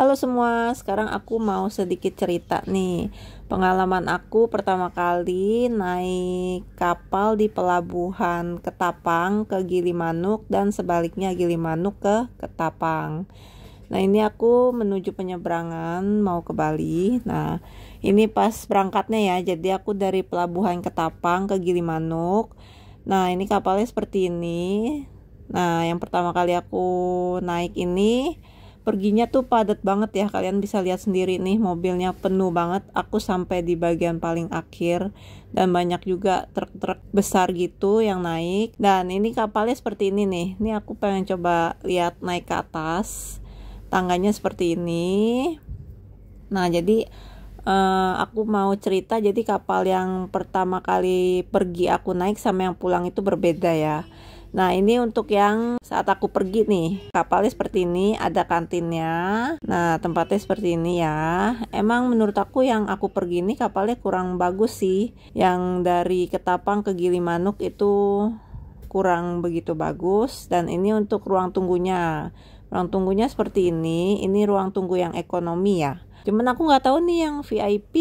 Halo semua, sekarang aku mau sedikit cerita nih Pengalaman aku pertama kali naik kapal di pelabuhan Ketapang ke Gilimanuk dan sebaliknya Gilimanuk ke Ketapang Nah ini aku menuju penyeberangan mau ke Bali Nah ini pas berangkatnya ya Jadi aku dari pelabuhan Ketapang ke Gilimanuk Nah ini kapalnya seperti ini Nah yang pertama kali aku naik ini perginya tuh padat banget ya kalian bisa lihat sendiri nih mobilnya penuh banget aku sampai di bagian paling akhir dan banyak juga truk-truk besar gitu yang naik dan ini kapalnya seperti ini nih ini aku pengen coba lihat naik ke atas tangganya seperti ini nah jadi uh, aku mau cerita jadi kapal yang pertama kali pergi aku naik sama yang pulang itu berbeda ya Nah ini untuk yang saat aku pergi nih kapalnya seperti ini ada kantinnya Nah tempatnya seperti ini ya Emang menurut aku yang aku pergi nih kapalnya kurang bagus sih Yang dari Ketapang ke Gilimanuk itu kurang begitu bagus Dan ini untuk ruang tunggunya Ruang tunggunya seperti ini Ini ruang tunggu yang ekonomi ya Cuman aku nggak tahu nih yang VIP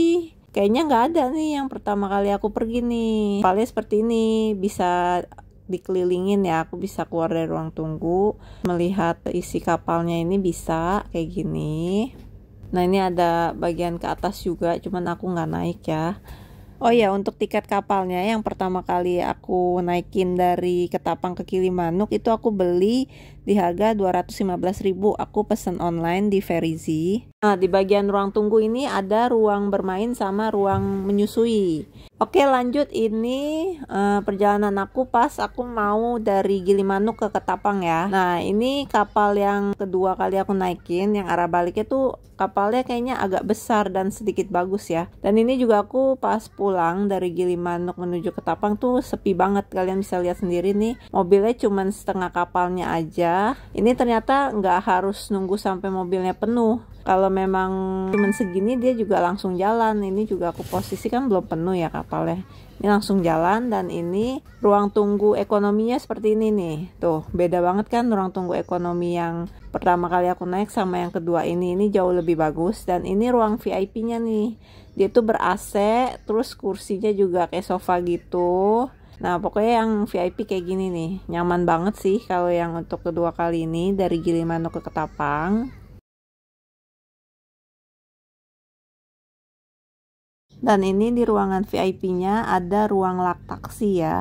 Kayaknya nggak ada nih yang pertama kali aku pergi nih Kapalnya seperti ini Bisa dikelilingin ya aku bisa keluar dari ruang tunggu melihat isi kapalnya ini bisa kayak gini nah ini ada bagian ke atas juga cuman aku nggak naik ya Oh ya untuk tiket kapalnya yang pertama kali aku naikin dari Ketapang ke Kilimanuk itu aku beli di harga 215.000 aku pesen online di Ferizi. Nah, di bagian ruang tunggu ini ada ruang bermain sama ruang menyusui. Oke, lanjut ini uh, perjalanan aku pas aku mau dari Gilimanuk ke Ketapang ya. Nah, ini kapal yang kedua kali aku naikin yang arah baliknya tuh kapalnya kayaknya agak besar dan sedikit bagus ya. Dan ini juga aku pas pulang dari Gilimanuk menuju Ketapang tuh sepi banget. Kalian bisa lihat sendiri nih, mobilnya cuman setengah kapalnya aja ini ternyata nggak harus nunggu sampai mobilnya penuh kalau memang cuma segini dia juga langsung jalan ini juga aku posisikan belum penuh ya kapalnya ini langsung jalan dan ini ruang tunggu ekonominya seperti ini nih tuh beda banget kan ruang tunggu ekonomi yang pertama kali aku naik sama yang kedua ini ini jauh lebih bagus dan ini ruang VIP nya nih dia tuh ber AC terus kursinya juga kayak sofa gitu Nah pokoknya yang VIP kayak gini nih Nyaman banget sih kalau yang untuk kedua kali ini Dari Gilimanuk ke Ketapang Dan ini di ruangan VIP-nya ada ruang laktaksi ya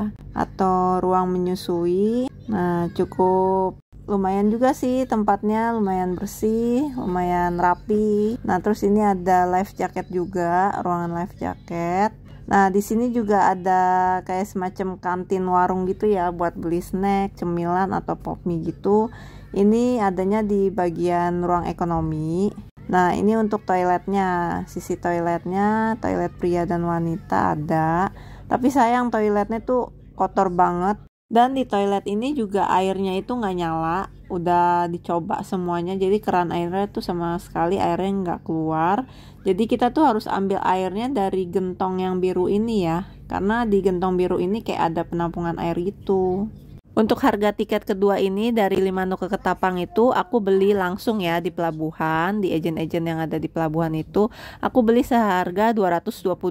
Atau ruang menyusui Nah cukup lumayan juga sih tempatnya lumayan bersih lumayan rapi nah terus ini ada life jacket juga ruangan life jacket Nah, di sini juga ada kayak semacam kantin warung gitu ya buat beli snack, cemilan atau pop mie gitu. Ini adanya di bagian ruang ekonomi. Nah, ini untuk toiletnya. Sisi toiletnya, toilet pria dan wanita ada. Tapi sayang toiletnya tuh kotor banget dan di toilet ini juga airnya itu nggak nyala udah dicoba semuanya jadi keran airnya tuh sama sekali airnya nggak keluar jadi kita tuh harus ambil airnya dari gentong yang biru ini ya karena di gentong biru ini kayak ada penampungan air itu. Untuk harga tiket kedua ini dari Limano ke Ketapang itu aku beli langsung ya di pelabuhan, di agen-agen yang ada di pelabuhan itu. Aku beli seharga 222.000,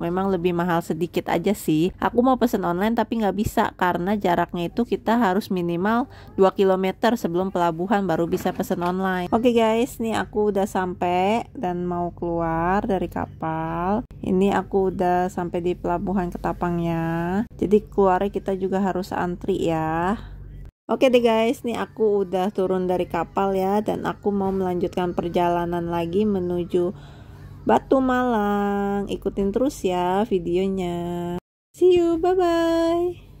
memang lebih mahal sedikit aja sih. Aku mau pesen online tapi nggak bisa karena jaraknya itu kita harus minimal 2 km sebelum pelabuhan baru bisa pesen online. Oke okay guys, nih aku udah sampai dan mau keluar dari kapal. Ini aku udah sampai di pelabuhan Ketapangnya. Jadi keluarnya kita juga harus antri ya Oke deh guys, nih aku udah turun dari kapal ya dan aku mau melanjutkan perjalanan lagi menuju Batu Malang. Ikutin terus ya videonya. See you, bye-bye.